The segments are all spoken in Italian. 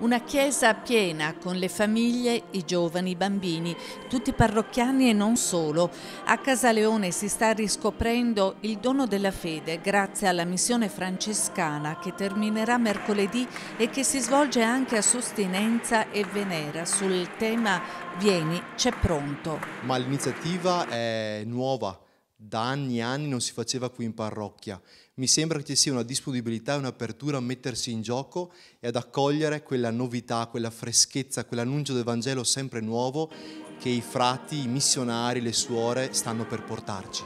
Una chiesa piena con le famiglie, i giovani, i bambini, tutti parrocchiani e non solo. A Casaleone si sta riscoprendo il dono della fede grazie alla missione francescana che terminerà mercoledì e che si svolge anche a sostinenza e Venera sul tema Vieni, c'è pronto. Ma l'iniziativa è nuova da anni e anni non si faceva qui in parrocchia. Mi sembra che ci sia una disponibilità e un'apertura a mettersi in gioco e ad accogliere quella novità, quella freschezza, quell'annuncio del Vangelo sempre nuovo che i frati, i missionari, le suore stanno per portarci.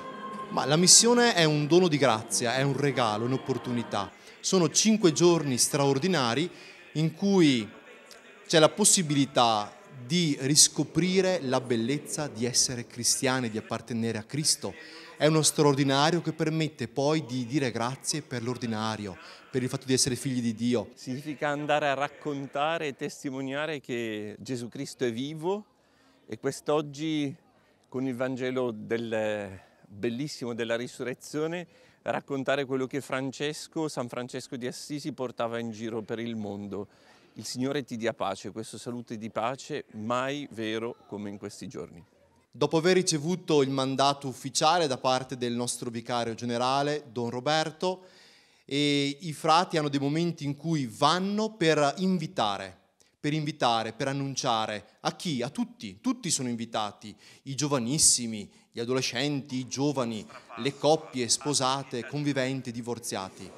Ma la missione è un dono di grazia, è un regalo, un'opportunità. Sono cinque giorni straordinari in cui c'è la possibilità di riscoprire la bellezza di essere cristiani, di appartenere a Cristo. È uno straordinario che permette poi di dire grazie per l'ordinario, per il fatto di essere figli di Dio. Significa andare a raccontare e testimoniare che Gesù Cristo è vivo e quest'oggi con il Vangelo del bellissimo della risurrezione raccontare quello che Francesco, San Francesco di Assisi portava in giro per il mondo il Signore ti dia pace, questo saluto di pace mai vero come in questi giorni. Dopo aver ricevuto il mandato ufficiale da parte del nostro vicario generale, Don Roberto, i frati hanno dei momenti in cui vanno per invitare, per invitare, per annunciare. A chi? A tutti. Tutti sono invitati, i giovanissimi, gli adolescenti, i giovani, le coppie sposate, conviventi, divorziati.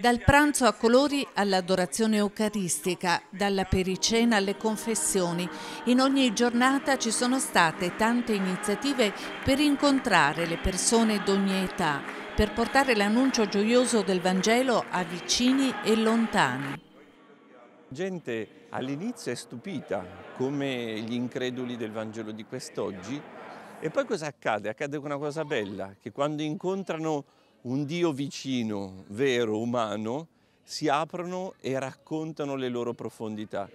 Dal pranzo a colori all'adorazione eucaristica, dalla pericena alle confessioni, in ogni giornata ci sono state tante iniziative per incontrare le persone d'ogni età, per portare l'annuncio gioioso del Vangelo a vicini e lontani. La Gente all'inizio è stupita, come gli increduli del Vangelo di quest'oggi, e poi cosa accade? Accade una cosa bella, che quando incontrano un Dio vicino, vero, umano, si aprono e raccontano le loro profondità.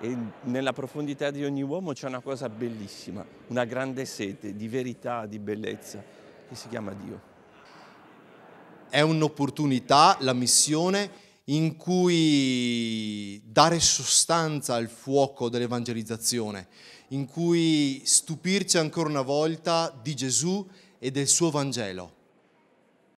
E nella profondità di ogni uomo c'è una cosa bellissima, una grande sete di verità, di bellezza, che si chiama Dio. È un'opportunità, la missione, in cui dare sostanza al fuoco dell'evangelizzazione, in cui stupirci ancora una volta di Gesù e del suo Vangelo.